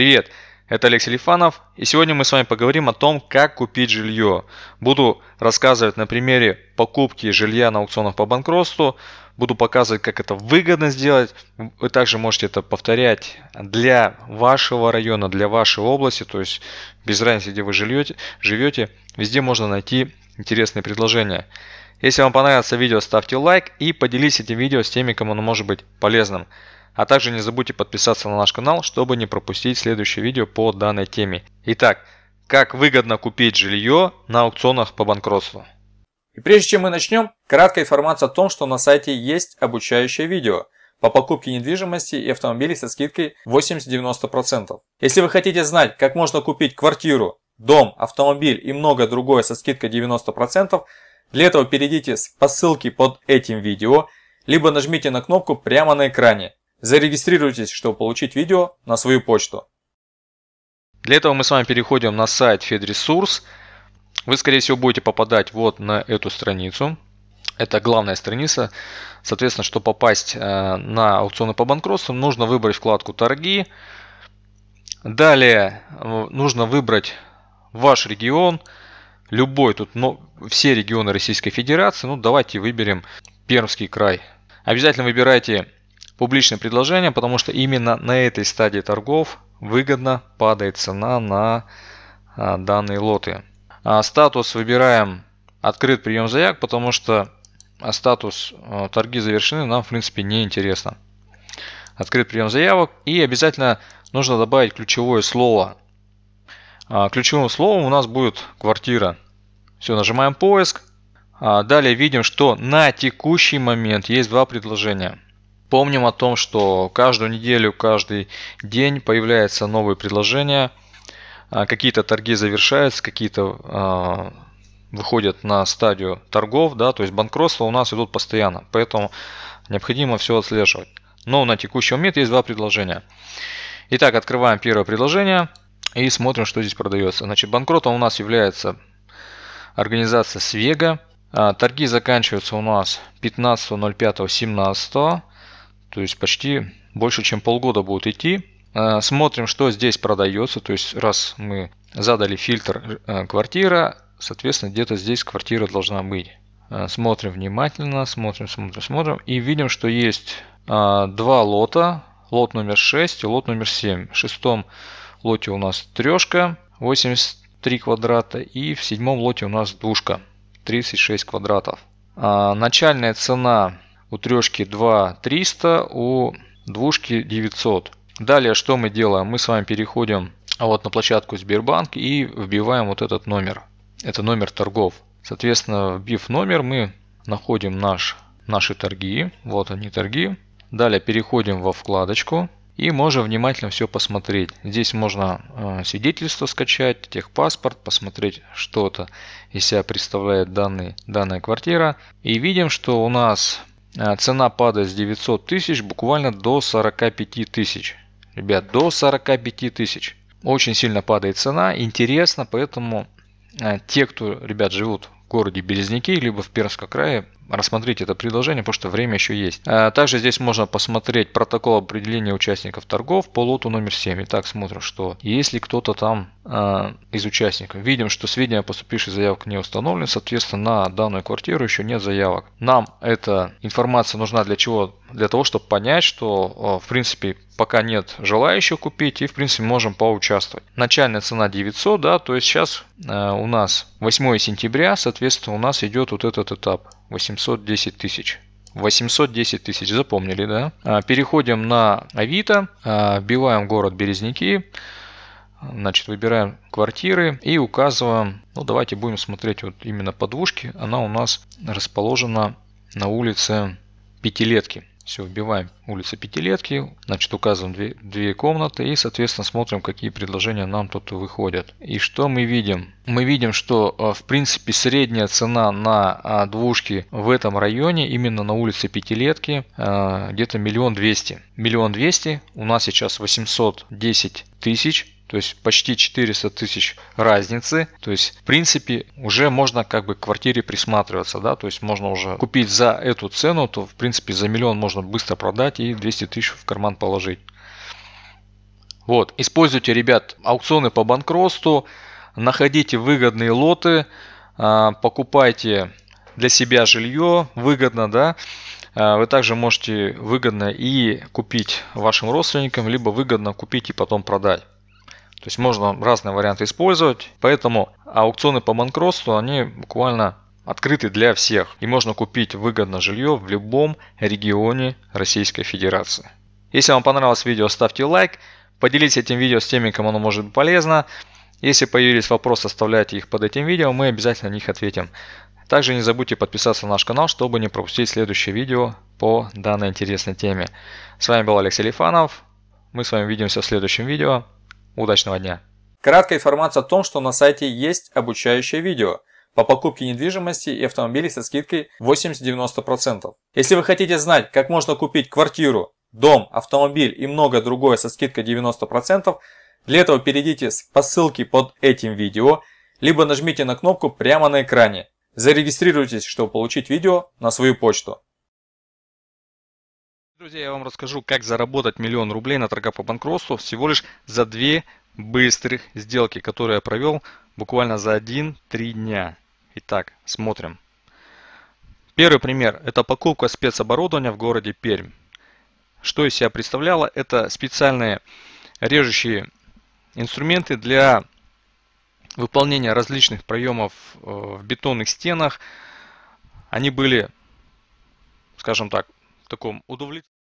Привет, это Олег Селифанов, и сегодня мы с вами поговорим о том, как купить жилье. Буду рассказывать на примере покупки жилья на аукционах по банкротству, буду показывать, как это выгодно сделать. Вы также можете это повторять для вашего района, для вашей области, то есть без разницы, где вы живете, живете везде можно найти интересные предложения. Если вам понравилось видео, ставьте лайк и поделитесь этим видео с теми, кому оно может быть полезным. А также не забудьте подписаться на наш канал, чтобы не пропустить следующее видео по данной теме. Итак, как выгодно купить жилье на аукционах по банкротству. И прежде чем мы начнем, краткая информация о том, что на сайте есть обучающее видео по покупке недвижимости и автомобилей со скидкой 80-90%. Если вы хотите знать, как можно купить квартиру, дом, автомобиль и многое другое со скидкой 90%, для этого перейдите по ссылке под этим видео, либо нажмите на кнопку прямо на экране Зарегистрируйтесь, чтобы получить видео на свою почту. Для этого мы с вами переходим на сайт FedResource. Вы, скорее всего, будете попадать вот на эту страницу. Это главная страница. Соответственно, чтобы попасть э, на аукционы по банкротству, нужно выбрать вкладку «Торги». Далее э, нужно выбрать ваш регион, любой тут, но все регионы Российской Федерации. Ну, давайте выберем Пермский край. Обязательно выбирайте публичное предложение, потому что именно на этой стадии торгов выгодно падает цена на а, данные лоты. А статус выбираем открыт прием заявок, потому что а, статус торги завершены нам в принципе не интересно. Открыт прием заявок и обязательно нужно добавить ключевое слово. Ключевым словом у нас будет квартира. Все, нажимаем поиск. Далее видим, что на текущий момент есть два предложения. Помним о том, что каждую неделю, каждый день появляются новые предложения. А, какие-то торги завершаются, какие-то э, выходят на стадию торгов, да, то есть банкротства у нас идут постоянно, поэтому необходимо все отслеживать. Но на текущий момент есть два предложения. Итак, открываем первое предложение и смотрим, что здесь продается. Значит, банкротом у нас является организация Свега. А, торги заканчиваются у нас 15.05.17 то есть почти больше, чем полгода будет идти. Э, смотрим, что здесь продается, то есть раз мы задали фильтр э, квартира, соответственно, где-то здесь квартира должна быть. Э, смотрим внимательно, смотрим, смотрим, смотрим и видим, что есть два лота, лот номер 6 и лот номер 7. В шестом лоте у нас трешка 83 квадрата и в седьмом лоте у нас двушка 36 квадратов. Начальная цена у трешки 2 300, у двушки 900. Далее что мы делаем? Мы с вами переходим а вот на площадку Сбербанк и вбиваем вот этот номер. Это номер торгов. Соответственно, вбив номер, мы находим наш, наши торги. Вот они торги. Далее переходим во вкладочку и можем внимательно все посмотреть. Здесь можно э, свидетельство скачать, техпаспорт, посмотреть что-то из себя представляет данный, данная квартира. И видим, что у нас а, цена падает с 900 тысяч буквально до 45 тысяч. Ребят, до 45 тысяч. Очень сильно падает цена, интересно, поэтому а, те, кто, ребят, живут в городе Березники, либо в Пермском крае, рассмотреть это предложение, потому что время еще есть. А также здесь можно посмотреть протокол определения участников торгов по лоту номер 7. Итак, смотрим, что если кто-то там а, из участников, видим, что сведения о поступивших заявках не установлены, соответственно, на данную квартиру еще нет заявок. Нам эта информация нужна для чего? Для того, чтобы понять, что в принципе пока нет желающих купить и в принципе можем поучаствовать. Начальная цена 900, да, то есть сейчас а, у нас 8 сентября, соответственно у нас идет вот этот этап 810 тысяч. 810 тысяч, запомнили, да? А, переходим на Авито, а, вбиваем город Березники, значит, выбираем квартиры и указываем, ну, давайте будем смотреть вот именно подвушки, она у нас расположена на улице Пятилетки. Все, вбиваем улица Пятилетки, значит указываем две, две комнаты и соответственно смотрим, какие предложения нам тут выходят. И что мы видим? Мы видим, что э, в принципе средняя цена на э, двушки в этом районе, именно на улице Пятилетки, э, где-то миллион двести. Миллион двести, у нас сейчас 810 тысяч то есть почти 400 тысяч разницы. То есть, в принципе, уже можно как бы к квартире присматриваться, да, то есть можно уже купить за эту цену, то, в принципе, за миллион можно быстро продать и 200 тысяч в карман положить. Вот, используйте, ребят, аукционы по банкротству, находите выгодные лоты, а, покупайте для себя жилье выгодно, да, а, вы также можете выгодно и купить вашим родственникам, либо выгодно купить и потом продать. То есть можно разные варианты использовать. Поэтому аукционы по банкротству, они буквально открыты для всех. И можно купить выгодно жилье в любом регионе Российской Федерации. Если вам понравилось видео, ставьте лайк. Поделитесь этим видео с теми, кому оно может быть полезно. Если появились вопросы, оставляйте их под этим видео, мы обязательно на них ответим. Также не забудьте подписаться на наш канал, чтобы не пропустить следующее видео по данной интересной теме. С вами был Алексей Лифанов. Мы с вами увидимся в следующем видео. Удачного дня! Краткая информация о том, что на сайте есть обучающее видео по покупке недвижимости и автомобилей со скидкой 80-90%. Если вы хотите знать, как можно купить квартиру, дом, автомобиль и многое другое со скидкой 90%, для этого перейдите по ссылке под этим видео, либо нажмите на кнопку прямо на экране. Зарегистрируйтесь, чтобы получить видео на свою почту друзья, я вам расскажу, как заработать миллион рублей на торгах по банкротству всего лишь за две быстрых сделки, которые я провел буквально за 1-3 дня. Итак, смотрим. Первый пример – это покупка спецоборудования в городе Пермь. Что из себя представляло? Это специальные режущие инструменты для выполнения различных проемов э, в бетонных стенах. Они были, скажем так, в таком удовлетворении.